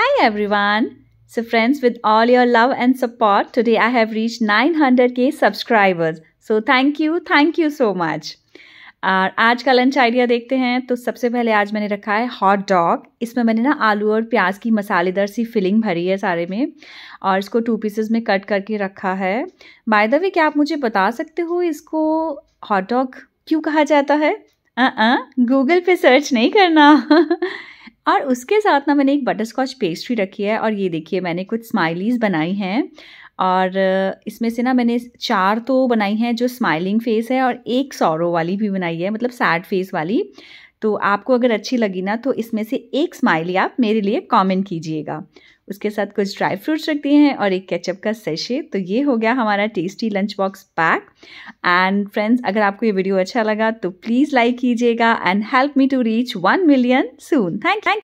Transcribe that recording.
Hi everyone! So, friends, with all your love and support, today I have reached 900k subscribers. So, thank you, thank you so much. और uh, आज का lunch idea देखते हैं तो सबसे पहले आज मैंने रखा है हॉट डॉग इसमें मैंने ना आलू और प्याज की मसालेदार सी फिलिंग भरी है सारे में और इसको टू पीसेस में कट करके रखा है बाय द वे क्या आप मुझे बता सकते हो इसको हॉट डॉग क्यों कहा जाता है गूगल uh-uh, पे सर्च नहीं करना और उसके साथ ना मैंने एक बटर स्कॉच पेस्ट्री रखी है और ये देखिए मैंने कुछ स्माइलीज़ बनाई हैं और इसमें से ना मैंने चार तो बनाई हैं जो स्माइलिंग फेस है और एक सौरो वाली भी बनाई है मतलब सैड फेस वाली तो आपको अगर अच्छी लगी ना तो इसमें से एक स्माइली आप मेरे लिए कमेंट कीजिएगा उसके साथ कुछ ड्राई फ्रूट्स रख दिए हैं और एक केचप का सेशे तो ये हो गया हमारा tasty lunch box pack and friends अगर आपको ये वीडियो अच्छा लगा तो प्लीज़ लाइक कीजिएगा and help me to reach one million soon thank thank